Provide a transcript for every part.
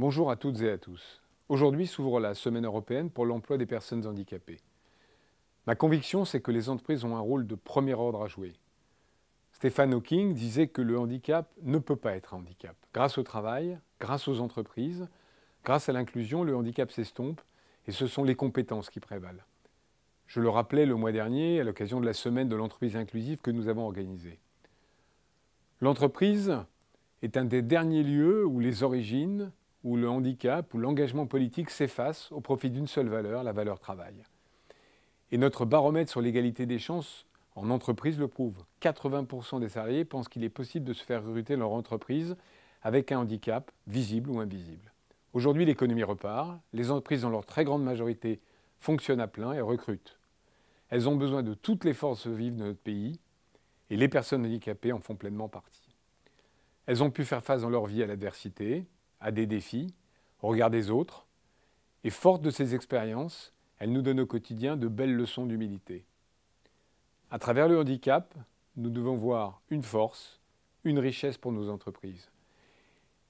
Bonjour à toutes et à tous. Aujourd'hui s'ouvre la Semaine européenne pour l'emploi des personnes handicapées. Ma conviction, c'est que les entreprises ont un rôle de premier ordre à jouer. Stéphane Hawking disait que le handicap ne peut pas être un handicap. Grâce au travail, grâce aux entreprises, grâce à l'inclusion, le handicap s'estompe et ce sont les compétences qui prévalent. Je le rappelais le mois dernier à l'occasion de la Semaine de l'entreprise inclusive que nous avons organisée. L'entreprise est un des derniers lieux où les origines, où le handicap ou l'engagement politique s'efface au profit d'une seule valeur, la valeur travail. Et notre baromètre sur l'égalité des chances en entreprise le prouve. 80% des salariés pensent qu'il est possible de se faire recruter leur entreprise avec un handicap, visible ou invisible. Aujourd'hui, l'économie repart, les entreprises dans leur très grande majorité fonctionnent à plein et recrutent. Elles ont besoin de toutes les forces vives de notre pays et les personnes handicapées en font pleinement partie. Elles ont pu faire face dans leur vie à l'adversité, à des défis, au regard des autres, et forte de ces expériences, elle nous donne au quotidien de belles leçons d'humilité. À travers le handicap, nous devons voir une force, une richesse pour nos entreprises.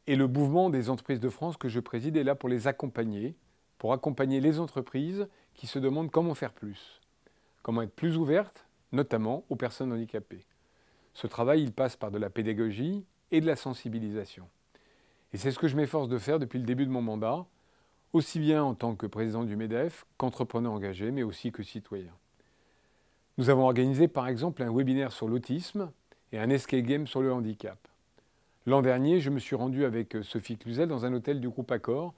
Et le mouvement des entreprises de France que je préside est là pour les accompagner, pour accompagner les entreprises qui se demandent comment faire plus, comment être plus ouvertes, notamment aux personnes handicapées. Ce travail, il passe par de la pédagogie et de la sensibilisation. Et c'est ce que je m'efforce de faire depuis le début de mon mandat, aussi bien en tant que président du MEDEF qu'entrepreneur engagé, mais aussi que citoyen. Nous avons organisé par exemple un webinaire sur l'autisme et un escape game sur le handicap. L'an dernier, je me suis rendu avec euh, Sophie Cluzel dans un hôtel du groupe Accor,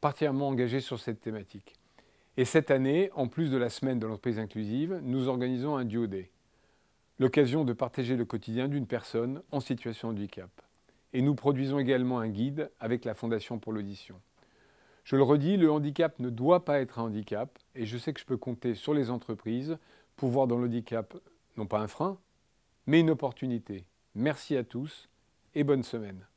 particulièrement engagé sur cette thématique. Et cette année, en plus de la semaine de l'entreprise inclusive, nous organisons un duo day, l'occasion de partager le quotidien d'une personne en situation de handicap et nous produisons également un guide avec la Fondation pour l'audition. Je le redis, le handicap ne doit pas être un handicap et je sais que je peux compter sur les entreprises pour voir dans l'handicap non pas un frein, mais une opportunité. Merci à tous et bonne semaine.